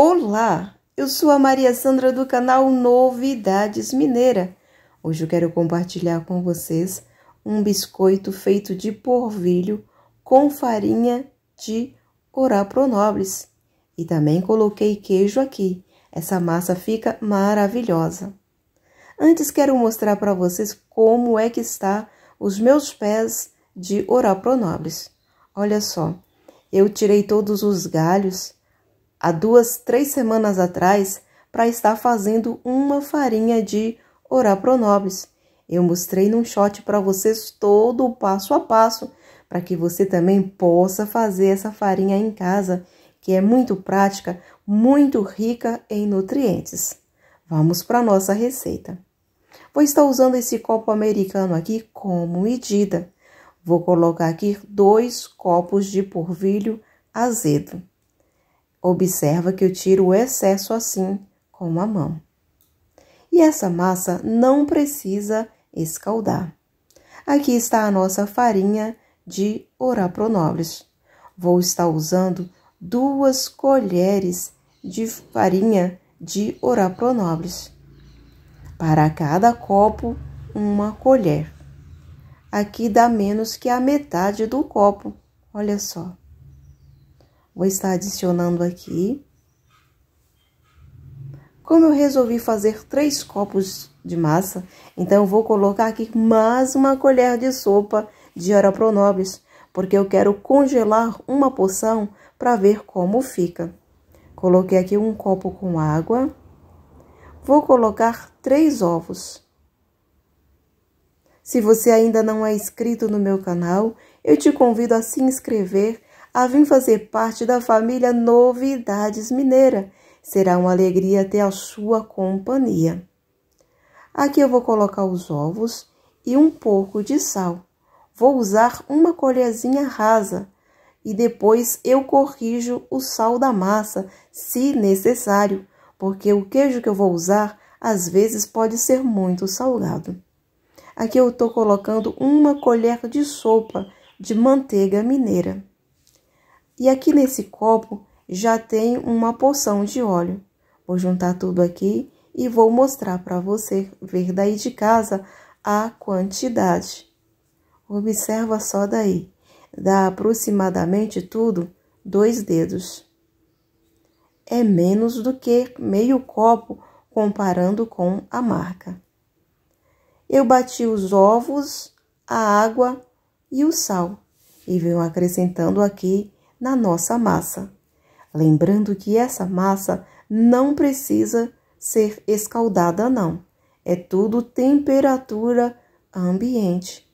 Olá, eu sou a Maria Sandra do canal Novidades Mineira. Hoje eu quero compartilhar com vocês um biscoito feito de porvilho com farinha de orapronobres. E também coloquei queijo aqui. Essa massa fica maravilhosa. Antes quero mostrar para vocês como é que está os meus pés de orapronobres. Olha só, eu tirei todos os galhos há duas, três semanas atrás para estar fazendo uma farinha de orapronobis. Eu mostrei num shot para vocês todo o passo a passo para que você também possa fazer essa farinha em casa, que é muito prática, muito rica em nutrientes. Vamos para nossa receita. Vou estar usando esse copo americano aqui como medida. Vou colocar aqui dois copos de porvilho azedo. Observa que eu tiro o excesso assim com a mão. E essa massa não precisa escaldar. Aqui está a nossa farinha de orapronobres. Vou estar usando duas colheres de farinha de orapronobres. Para cada copo, uma colher. Aqui dá menos que a metade do copo, olha só. Vou estar adicionando aqui. Como eu resolvi fazer três copos de massa, então eu vou colocar aqui mais uma colher de sopa de Arapronobis, porque eu quero congelar uma porção para ver como fica. Coloquei aqui um copo com água. Vou colocar três ovos. Se você ainda não é inscrito no meu canal, eu te convido a se inscrever a vir fazer parte da família Novidades Mineira. Será uma alegria ter a sua companhia. Aqui eu vou colocar os ovos e um pouco de sal. Vou usar uma colherzinha rasa e depois eu corrijo o sal da massa, se necessário, porque o queijo que eu vou usar às vezes pode ser muito salgado. Aqui eu estou colocando uma colher de sopa de manteiga mineira. E aqui nesse copo já tem uma porção de óleo. Vou juntar tudo aqui e vou mostrar para você ver daí de casa a quantidade. Observa só daí. Dá aproximadamente tudo dois dedos. É menos do que meio copo comparando com a marca. Eu bati os ovos, a água e o sal e venho acrescentando aqui na nossa massa. Lembrando que essa massa não precisa ser escaldada, não. É tudo temperatura ambiente.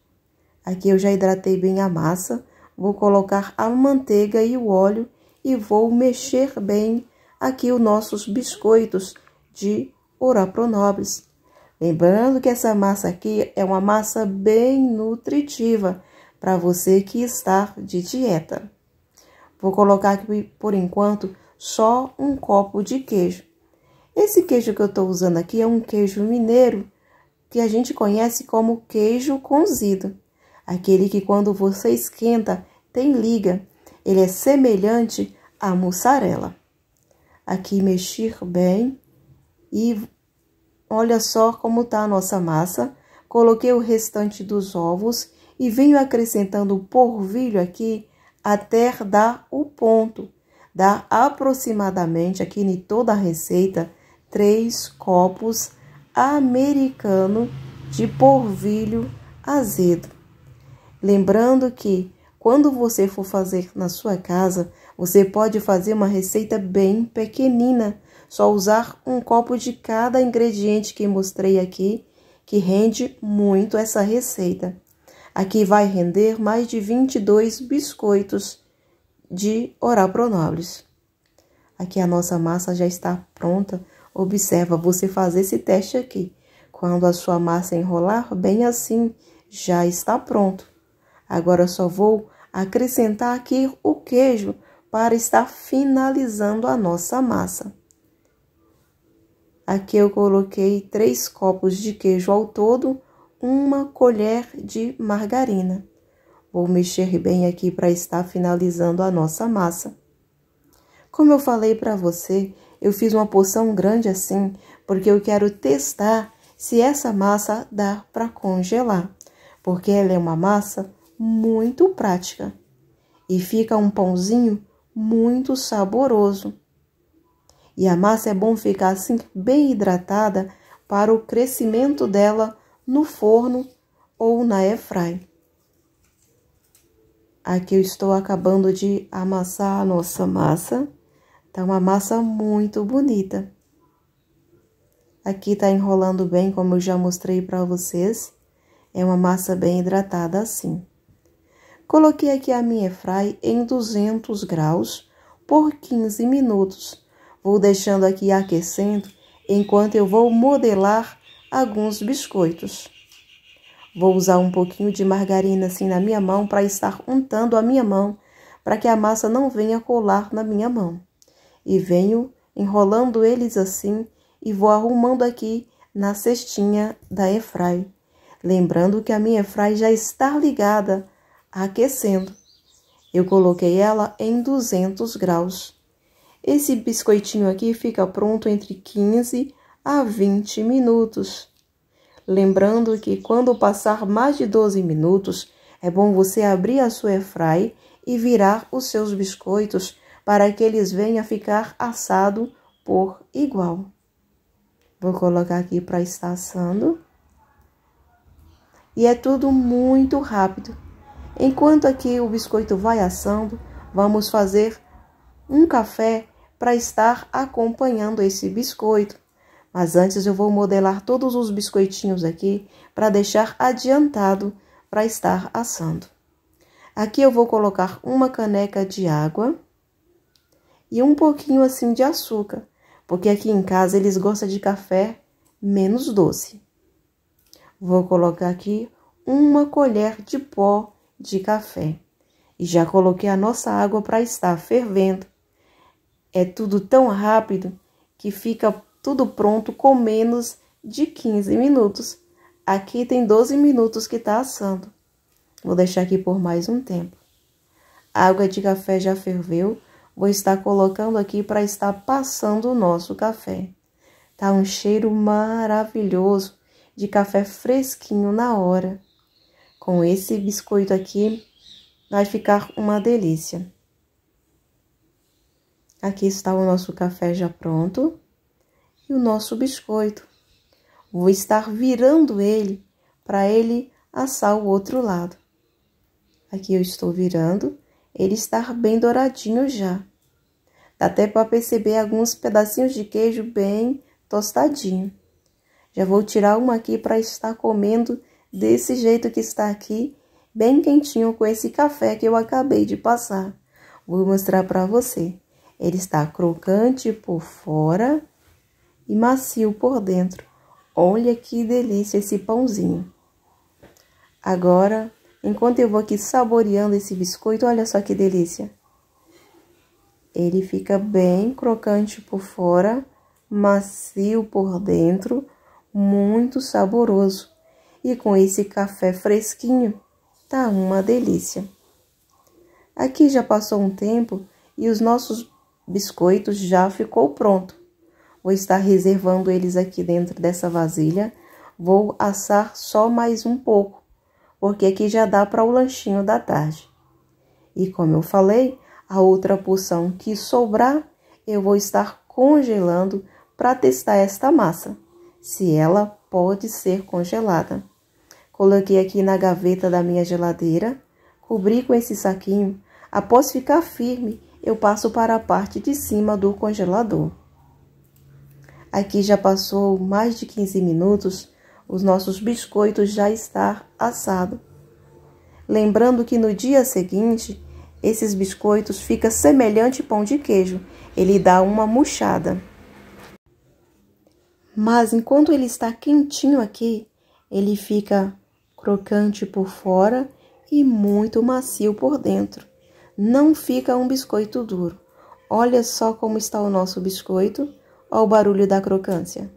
Aqui eu já hidratei bem a massa, vou colocar a manteiga e o óleo e vou mexer bem aqui os nossos biscoitos de Orapronobis. Lembrando que essa massa aqui é uma massa bem nutritiva para você que está de dieta. Vou colocar aqui por enquanto só um copo de queijo. Esse queijo que eu estou usando aqui é um queijo mineiro que a gente conhece como queijo cozido. Aquele que quando você esquenta tem liga. Ele é semelhante à mussarela. Aqui mexer bem e olha só como está a nossa massa. Coloquei o restante dos ovos e venho acrescentando o porvilho aqui até dar o ponto. Dá aproximadamente aqui em toda a receita três copos americano de porvilho azedo. Lembrando que quando você for fazer na sua casa, você pode fazer uma receita bem pequenina, só usar um copo de cada ingrediente que mostrei aqui, que rende muito essa receita. Aqui vai render mais de 22 biscoitos de oral pronobles. Aqui a nossa massa já está pronta. Observa, você fazer esse teste aqui. Quando a sua massa enrolar, bem assim, já está pronto. Agora só vou acrescentar aqui o queijo para estar finalizando a nossa massa. Aqui eu coloquei três copos de queijo ao todo, uma colher de margarina. Vou mexer bem aqui para estar finalizando a nossa massa. Como eu falei para você, eu fiz uma porção grande assim, porque eu quero testar se essa massa dá para congelar, porque ela é uma massa muito prática e fica um pãozinho muito saboroso. E a massa é bom ficar assim bem hidratada para o crescimento dela no forno ou na airfry. Aqui eu estou acabando de amassar a nossa massa. Tá uma massa muito bonita. Aqui tá enrolando bem, como eu já mostrei para vocês. É uma massa bem hidratada assim. Coloquei aqui a minha fry em 200 graus por 15 minutos. Vou deixando aqui aquecendo enquanto eu vou modelar alguns biscoitos. Vou usar um pouquinho de margarina assim na minha mão para estar untando a minha mão, para que a massa não venha colar na minha mão. E venho enrolando eles assim e vou arrumando aqui na cestinha da Efrai. Lembrando que a minha Efrai já está ligada, aquecendo. Eu coloquei ela em 200 graus. Esse biscoitinho aqui fica pronto entre 15 a 20 minutos. Lembrando que quando passar mais de 12 minutos, é bom você abrir a sua airfry e virar os seus biscoitos para que eles venham a ficar assado por igual. Vou colocar aqui para estar assando. E é tudo muito rápido. Enquanto aqui o biscoito vai assando, vamos fazer um café para estar acompanhando esse biscoito. Mas antes eu vou modelar todos os biscoitinhos aqui para deixar adiantado para estar assando. Aqui eu vou colocar uma caneca de água e um pouquinho assim de açúcar, porque aqui em casa eles gostam de café menos doce. Vou colocar aqui uma colher de pó de café. E já coloquei a nossa água para estar fervendo. É tudo tão rápido que fica tudo pronto com menos de 15 minutos. Aqui tem 12 minutos que está assando. Vou deixar aqui por mais um tempo. A água de café já ferveu. Vou estar colocando aqui para estar passando o nosso café. Tá um cheiro maravilhoso de café fresquinho na hora. Com esse biscoito aqui, vai ficar uma delícia. Aqui está o nosso café já pronto e o nosso biscoito. Vou estar virando ele para ele assar o outro lado. Aqui eu estou virando, ele está bem douradinho já. Dá até para perceber alguns pedacinhos de queijo bem tostadinho. Já vou tirar uma aqui para estar comendo desse jeito que está aqui, bem quentinho com esse café que eu acabei de passar. Vou mostrar para você. Ele está crocante por fora e macio por dentro. Olha que delícia esse pãozinho. Agora, enquanto eu vou aqui saboreando esse biscoito, olha só que delícia. Ele fica bem crocante por fora, macio por dentro, muito saboroso. E com esse café fresquinho, tá uma delícia. Aqui já passou um tempo e os nossos biscoitos já ficou pronto. Vou estar reservando eles aqui dentro dessa vasilha. Vou assar só mais um pouco, porque aqui já dá para o lanchinho da tarde. E como eu falei, a outra porção que sobrar, eu vou estar congelando para testar esta massa, se ela pode ser congelada. Coloquei aqui na gaveta da minha geladeira, cobri com esse saquinho. Após ficar firme, eu passo para a parte de cima do congelador. Aqui já passou mais de 15 minutos, os nossos biscoitos já estão assados. Lembrando que no dia seguinte, esses biscoitos fica semelhante pão de queijo, ele dá uma murchada. Mas enquanto ele está quentinho aqui, ele fica crocante por fora e muito macio por dentro. Não fica um biscoito duro. Olha só como está o nosso biscoito ao barulho da crocância.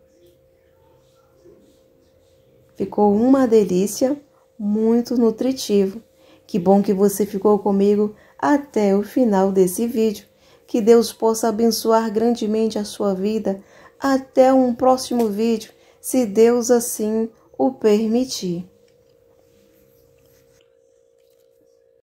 Ficou uma delícia, muito nutritivo. Que bom que você ficou comigo até o final desse vídeo. Que Deus possa abençoar grandemente a sua vida. Até um próximo vídeo, se Deus assim o permitir.